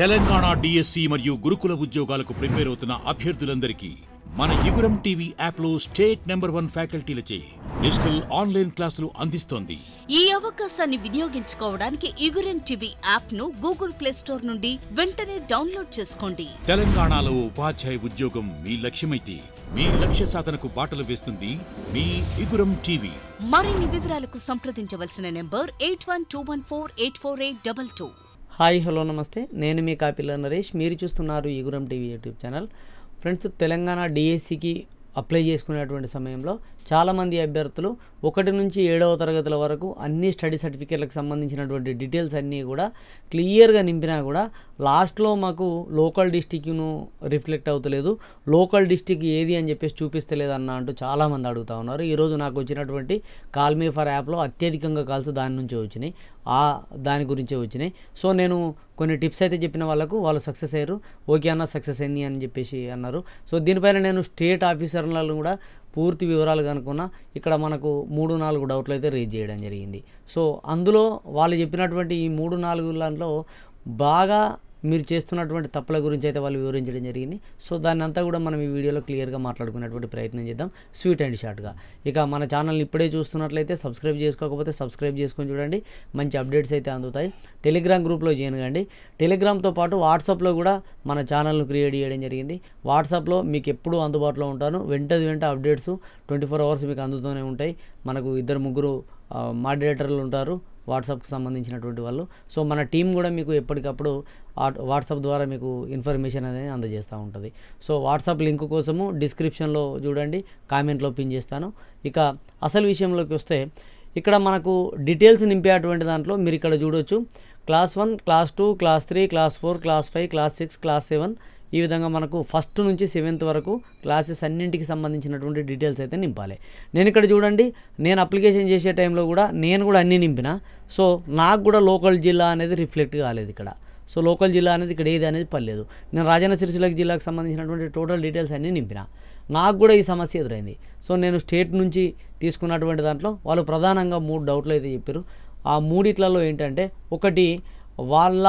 Telangana DSC మరియు గురుకుల ఉద్యోగాలకు ప్రిపేర్ అవుతున్న అభ్యర్థులందరికీ మన యుగురం టీవీ యాప్లో స్టేట్ నెంబర్ వన్ ఫ్యాకల్టీలచే డిజిటల్ ఆన్లైన్ క్లాసులు అందిస్తోంది ఈ అవకాశాన్ని వినియోగించుకోవడానికి యుగురం టీవీ యాప్ ను గూగుల్ ప్లే స్టోర్ నుండి వెంటనే డౌన్లోడ్ చేసుకోండి తెలంగాణలో ఉపాధ్యాయ ఉద్యోగం మీ లక్ష్యమైతే మీ లక్ష్య సాధనకు బాటలు వేస్తుంది మీ యుగురం టీవీ మరిన్ని వివరాలకు సంప్రదించవలసిన number eight one two one four eight four eight double two hi hello నమస్తే నేను మీ కాపిల్ల నరేష్ మీరు చూస్తున్నారు ఈగురం TV YouTube channel friends Telangana డిఎస్సికి అప్లై చేసుకునేటువంటి సమయంలో చాలామంది అభ్యర్థులు ఒకటి నుంచి ఏడవ తరగతుల వరకు అన్ని స్టడీ సర్టిఫికేట్లకు సంబంధించినటువంటి డీటెయిల్స్ అన్నీ కూడా క్లియర్గా నింపినా కూడా లాస్ట్లో మాకు లోకల్ డిస్టిక్ను రిఫ్లెక్ట్ అవుతలేదు లోకల్ డిస్టిక్ ఏది అని చెప్పేసి చూపిస్తలేదు అన్న అంటూ చాలామంది అడుగుతూ ఉన్నారు ఈరోజు నాకు వచ్చినటువంటి కాల్మీ ఫర్ యాప్లో అత్యధికంగా కాల్స్ దాని నుంచే వచ్చినాయి ఆ దాని గురించే వచ్చినాయి సో నేను కొన్ని టిప్స్ అయితే చెప్పిన వాళ్ళకు వాళ్ళు సక్సెస్ అయ్యారు ఓకే అన్న సక్సెస్ అయింది అని చెప్పేసి అన్నారు సో దీనిపైన నేను స్టేట్ ఆఫీసర్లను కూడా పూర్తి వివరాలు కనుక్కున్న ఇక్కడ మనకు మూడు నాలుగు డౌట్లు అయితే రేజ్ చేయడం జరిగింది సో అందులో వాళ్ళు చెప్పినటువంటి ఈ మూడు నాలుగు దాంట్లో బాగా మీరు చేస్తున్నటువంటి తప్పుల గురించి అయితే వాళ్ళు వివరించడం జరిగింది సో దాన్ని అంతా కూడా మనం ఈ వీడియోలో క్లియర్గా మాట్లాడుకునేటువంటి ప్రయత్నం చేద్దాం స్వీట్ అండ్ షార్ట్గా ఇక మన ఛానల్ని ఇప్పుడే చూస్తున్నట్లయితే సబ్స్క్రైబ్ చేసుకోకపోతే సబ్స్క్రైబ్ చేసుకొని చూడండి మంచి అప్డేట్స్ అయితే అందుతాయి టెలిగ్రామ్ గ్రూప్లో కండి టెలిగ్రామ్తో పాటు వాట్సాప్లో కూడా మన ఛానల్ను క్రియేట్ చేయడం జరిగింది వాట్సాప్లో మీకు ఎప్పుడూ అందుబాటులో ఉంటాను వెంటది వెంట అప్డేట్స్ ట్వంటీ ఫోర్ అవర్స్ మీకు అందుతూనే ఉంటాయి మనకు ఇద్దరు ముగ్గురు మాడిరేటర్లు ఉంటారు వాట్సాప్కి సంబంధించినటువంటి వాళ్ళు సో మన టీం కూడా మీకు ఎప్పటికప్పుడు వాట్సాప్ ద్వారా మీకు ఇన్ఫర్మేషన్ అనేది అందజేస్తూ ఉంటుంది సో వాట్సాప్ లింక్ కోసము డిస్క్రిప్షన్లో చూడండి కామెంట్లో పిన్ చేస్తాను ఇక అసలు విషయంలోకి వస్తే ఇక్కడ మనకు డీటెయిల్స్ నింపేటువంటి దాంట్లో మీరు ఇక్కడ చూడొచ్చు class one class two class three class four class five class six class seven ఈ విధంగా మనకు ఫస్ట్ నుంచి సెవెంత్ వరకు క్లాసెస్ అన్నింటికి సంబంధించినటువంటి డీటెయిల్స్ అయితే నింపాలి నేను ఇక్కడ చూడండి నేను అప్లికేషన్ చేసే టైంలో కూడా నేను కూడా అన్నీ నింపిన సో నాకు కూడా లోకల్ జిల్లా అనేది రిఫ్లెక్ట్ కాలేదు ఇక్కడ సో లోకల్ జిల్లా అనేది ఇక్కడ ఏది అనేది పర్లేదు నేను రాజన్న సిరిసిల్ల జిల్లాకు సంబంధించినటువంటి టోటల్ డీటెయిల్స్ అన్నీ నింపిన నాకు కూడా ఈ సమస్య ఎదురైంది సో నేను స్టేట్ నుంచి తీసుకున్నటువంటి దాంట్లో వాళ్ళు ప్రధానంగా మూడు డౌట్లు అయితే చెప్పారు ఆ మూడిట్లలో ఏంటంటే ఒకటి వాళ్ళ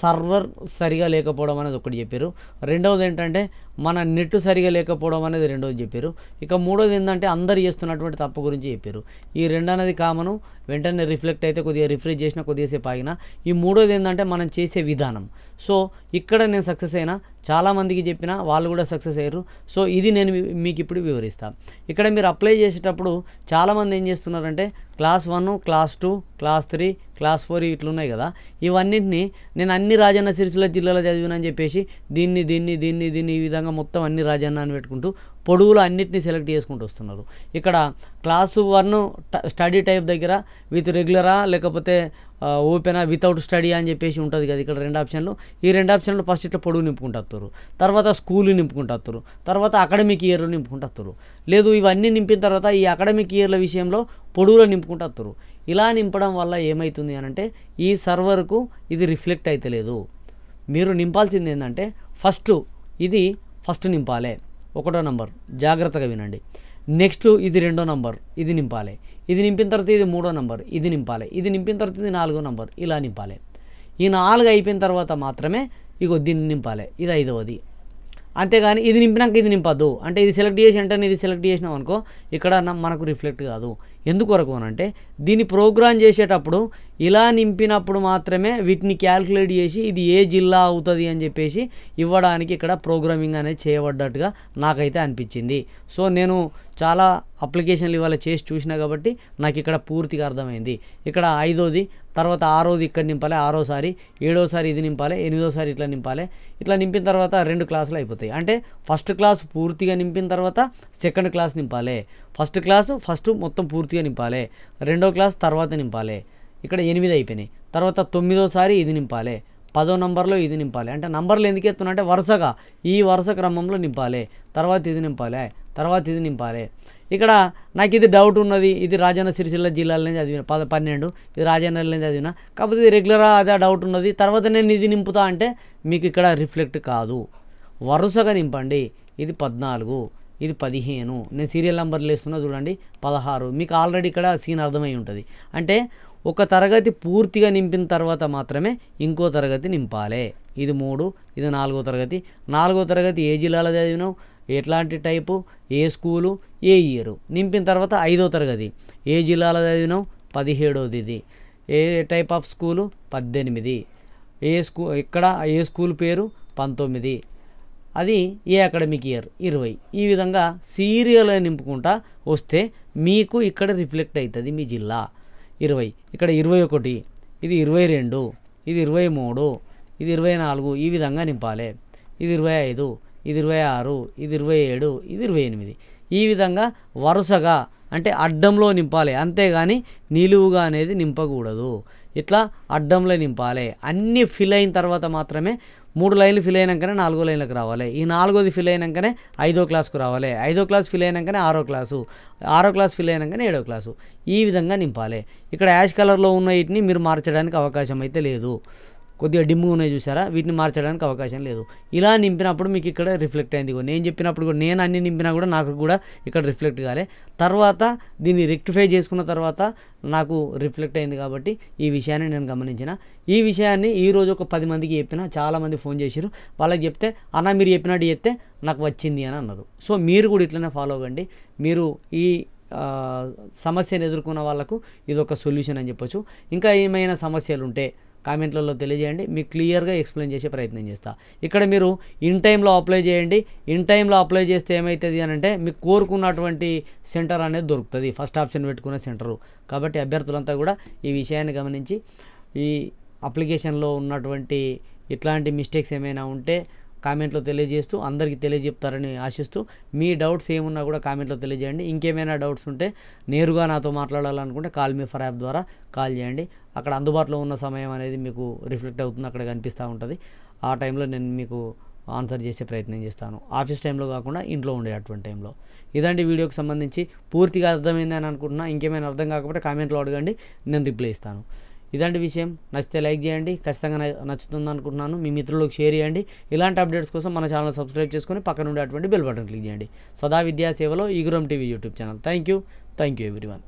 సర్వర్ సరిగా లేకపోవడం అనేది ఒకటి చెప్పారు రెండవది ఏంటంటే మన నెట్ సరిగా లేకపోవడం అనేది రెండోది చెప్పారు ఇక మూడోది ఏంటంటే అందరు చేస్తున్నటువంటి తప్పు గురించి చెప్పారు ఈ రెండు అనేది కామను వెంటనే రిఫ్లెక్ట్ అయితే కొద్దిగా రిఫ్రెష్ చేసిన కొద్దిసేపు ఆగిన ఈ మూడోది ఏంటంటే మనం చేసే విధానం సో ఇక్కడ నేను సక్సెస్ అయినా చాలామందికి చెప్పిన వాళ్ళు కూడా సక్సెస్ అయ్యారు సో ఇది నేను మీకు ఇప్పుడు వివరిస్తాను ఇక్కడ మీరు అప్లై చేసేటప్పుడు చాలామంది ఏం చేస్తున్నారంటే class one class two class three class four ఇట్లున్నాయి కదా ఇవన్నింటినీ నేను అన్ని రాజన్న సిరిసిల్ల జిల్లాలో చదివినని చెప్పేసి దీన్ని దీన్ని దీన్ని దీన్ని ఈ విధంగా ఖచ్చితంగా మొత్తం అన్ని రాజన్నాన్ని పెట్టుకుంటూ పొడుగులు అన్నిటినీ సెలెక్ట్ చేసుకుంటూ వస్తున్నారు ఇక్కడ క్లాసు వన్ స్టడీ టైప్ దగ్గర విత్ రెగ్యులరా లేకపోతే ఓపెనా వితౌట్ స్టడీ అని చెప్పేసి ఉంటుంది కదా ఇక్కడ రెండు ఆప్షన్లు ఈ రెండు ఆప్షన్లు ఫస్ట్ ఇట్లా పొడుగు నింపుకుంటారు తర్వాత స్కూల్ నింపుకుంటారు తర్వాత అకాడమిక్ ఇయర్లు నింపుకుంటారు లేదు ఇవన్నీ నింపిన తర్వాత ఈ అకాడమిక్ ఇయర్ల విషయంలో పొడుగులో నింపుకుంటారు ఇలా నింపడం వల్ల ఏమవుతుంది అనంటే ఈ సర్వర్కు ఇది రిఫ్లెక్ట్ అవుతలేదు మీరు నింపాల్సింది ఏంటంటే ఫస్ట్ ఇది ఫస్ట్ నింపాలి ఒకటో నంబర్ జాగ్రత్తగా వినండి నెక్స్ట్ ఇది రెండో నంబర్ ఇది నింపాలి ఇది నింపిన తర్వాత ఇది మూడో నంబర్ ఇది నింపాలి ఇది నింపిన తర్వాత ఇది నాలుగో నంబర్ ఇలా నింపాలి ఈ నాలుగు అయిపోయిన తర్వాత మాత్రమే ఇగో దీన్ని నింపాలి ఇది ఐదవది అంతేగాని ఇది నింపినాక ఇది నింపద్దు అంటే ఇది సెలెక్ట్ చేసి అంటే ఇది సెలెక్ట్ చేసినాం అనుకో ఇక్కడ మనకు రిఫ్లెక్ట్ కాదు ఎందుకొరకు అని అంటే దీన్ని ప్రోగ్రామ్ చేసేటప్పుడు ఇలా నింపినప్పుడు మాత్రమే వీటిని క్యాల్కులేట్ చేసి ఇది ఏ జిల్లా అవుతుంది అని చెప్పేసి ఇవ్వడానికి ఇక్కడ ప్రోగ్రామింగ్ అనేది చేయబడ్డట్టుగా నాకైతే అనిపించింది సో నేను చాలా అప్లికేషన్లు ఇవాళ చేసి చూసినా కాబట్టి నాకు ఇక్కడ పూర్తిగా అర్థమైంది ఇక్కడ ఐదోది తర్వాత ఆరోది ఇక్కడ నింపాలి ఆరోసారి ఏడోసారి ఇది నింపాలి ఎనిమిదోసారి ఇట్లా నింపాలి ఇట్లా నింపిన తర్వాత రెండు క్లాసులు అయిపోతాయి అంటే ఫస్ట్ క్లాస్ పూర్తిగా నింపిన తర్వాత సెకండ్ క్లాస్ నింపాలి ఫస్ట్ క్లాసు ఫస్ట్ మొత్తం పూర్తిగా నింపాలి రెండో క్లాస్ తర్వాత నింపాలి ఇక్కడ ఎనిమిది అయిపోయినాయి తర్వాత తొమ్మిదోసారి ఇది నింపాలి పదో నంబర్లో ఇది నింపాలి అంటే నంబర్లు ఎందుకు ఎత్తున్నా అంటే వరుసగా ఈ వరుస క్రమంలో నింపాలి తర్వాత ఇది నింపాలి తర్వాత ఇది నింపాలి ఇక్కడ నాకు ఇది డౌట్ ఉన్నది ఇది రాజన్న సిరిసిల్ల జిల్లాల నుంచి చదివిన పద పన్నెండు ఇది రాజన్న నుంచి చదివిన కాకపోతే ఇది రెగ్యులర్గా అదే డౌట్ ఉన్నది తర్వాత నేను ఇది నింపుతా అంటే మీకు ఇక్కడ రిఫ్లెక్ట్ కాదు వరుసగా నింపండి ఇది పద్నాలుగు ఇది పదిహేను నేను సీరియల్ నెంబర్లు వేస్తున్నా చూడండి పదహారు మీకు ఆల్రెడీ ఇక్కడ సీన్ అర్థమై ఉంటుంది అంటే ఒక తరగతి పూర్తిగా నింపిన తర్వాత మాత్రమే ఇంకో తరగతి నింపాలి ఇది మూడు ఇది నాలుగో తరగతి నాలుగో తరగతి ఏ జిల్లాలో చదివినావు ఎట్లాంటి టైపు ఏ స్కూలు ఏ ఇయరు నింపిన తర్వాత ఐదో తరగతి ఏ జిల్లాలో చదివినావు పదిహేడోది ఇది ఏ టైప్ ఆఫ్ స్కూలు పద్దెనిమిది ఏ స్కూ ఇక్కడ ఏ స్కూల్ పేరు పంతొమ్మిది అది ఏ అకాడమిక్ ఇయర్ ఇరవై ఈ విధంగా సీరియల్ నింపుకుంటా వస్తే మీకు ఇక్కడ రిఫ్లెక్ట్ అవుతుంది మీ జిల్లా ఇరవై ఇక్కడ ఇరవై ఒకటి ఇది ఇరవై రెండు ఇది ఇరవై మూడు ఇది ఇరవై నాలుగు ఈ విధంగా నింపాలి ఇది ఇరవై ఐదు ఇది ఇరవై ఆరు ఇది ఇరవై ఏడు ఇది ఇరవై ఎనిమిది ఈ విధంగా వరుసగా అంటే అడ్డంలో నింపాలి అంతేగాని నిలువుగా అనేది నింపకూడదు ఇట్లా అడ్డంలో నింపాలి అన్నీ ఫిల్ అయిన తర్వాత మాత్రమే మూడు లైన్లు ఫిల్ అయినాకనే నాలుగో లైన్లకు రావాలి ఈ నాలుగోది ఫిల్ అయినాకనే ఐదో క్లాస్కు రావాలి ఐదో క్లాస్ ఫిల్ అయినాకనే ఆరో క్లాసు ఆరో క్లాస్ ఫిల్ అయినాకనే ఏడో క్లాసు ఈ విధంగా నింపాలి ఇక్కడ యాష్ కలర్లో ఉన్న వీటిని మీరు మార్చడానికి అవకాశం అయితే లేదు కొద్దిగా డిమ్ ఉన్నాయి చూసారా వీటిని మార్చడానికి అవకాశం లేదు ఇలా నింపినప్పుడు మీకు ఇక్కడ రిఫ్లెక్ట్ అయింది నేను చెప్పినప్పుడు కూడా నేను అన్ని నింపినా కూడా నాకు కూడా ఇక్కడ రిఫ్లెక్ట్ కాలే తర్వాత దీన్ని రెక్టిఫై చేసుకున్న తర్వాత నాకు రిఫ్లెక్ట్ అయింది కాబట్టి ఈ విషయాన్ని నేను గమనించిన ఈ విషయాన్ని ఈరోజు ఒక పది మందికి చెప్పిన చాలామంది ఫోన్ చేశారు వాళ్ళకి చెప్తే అన్న మీరు చెప్పినట్టు చెప్తే నాకు వచ్చింది అని అన్నారు సో మీరు కూడా ఇట్లనే ఫాలో అవ్వండి మీరు ఈ సమస్యను ఎదుర్కొన్న వాళ్ళకు ఇది ఒక సొల్యూషన్ అని చెప్పొచ్చు ఇంకా ఏమైనా సమస్యలు ఉంటే కామెంట్లలో తెలియజేయండి మీకు క్లియర్గా ఎక్స్ప్లెయిన్ చేసే ప్రయత్నం చేస్తా ఇక్కడ మీరు ఇన్ టైంలో అప్లై చేయండి ఇన్ టైంలో అప్లై చేస్తే ఏమవుతుంది అని అంటే మీకు కోరుకున్నటువంటి సెంటర్ అనేది దొరుకుతుంది ఫస్ట్ ఆప్షన్ పెట్టుకునే సెంటరు కాబట్టి అభ్యర్థులంతా కూడా ఈ విషయాన్ని గమనించి ఈ అప్లికేషన్లో ఉన్నటువంటి ఇట్లాంటి మిస్టేక్స్ ఏమైనా ఉంటే కామెంట్లో తెలియజేస్తూ అందరికీ తెలియజెప్తారని ఆశిస్తూ మీ డౌట్స్ ఏమున్నా కూడా కామెంట్లో తెలియజేయండి ఇంకేమైనా డౌట్స్ ఉంటే నేరుగా నాతో మాట్లాడాలనుకుంటే కాల్ మీ ఫర్ యాప్ ద్వారా కాల్ చేయండి అక్కడ అందుబాటులో ఉన్న సమయం అనేది మీకు రిఫ్లెక్ట్ అవుతుంది అక్కడ కనిపిస్తూ ఉంటుంది ఆ టైంలో నేను మీకు ఆన్సర్ చేసే ప్రయత్నం చేస్తాను ఆఫీస్ టైంలో కాకుండా ఇంట్లో ఉండే అటువంటి టైంలో ఇదండి వీడియోకి సంబంధించి పూర్తిగా అర్థమైందని అనుకుంటున్నా ఇంకేమైనా అర్థం కాకపోతే కామెంట్లో అడగండి నేను రిప్లై ఇస్తాను ఇదండి విషయం నచ్చితే లైక్ చేయండి ఖచ్చితంగా నచ్చుతుంది అనుకుంటున్నాను మీ మిత్రులకు షేర్ చేయండి ఇలాంటి అప్డేట్స్ కోసం మన ఛానల్ సబ్స్క్రైబ్ చేసుకుని పక్కన ఉండేటువంటి బెల్ బటన్ క్లిక్ చేయండి సదా విద్యా సేవలో ఈగురం TV YouTube channel thank you thank you everyone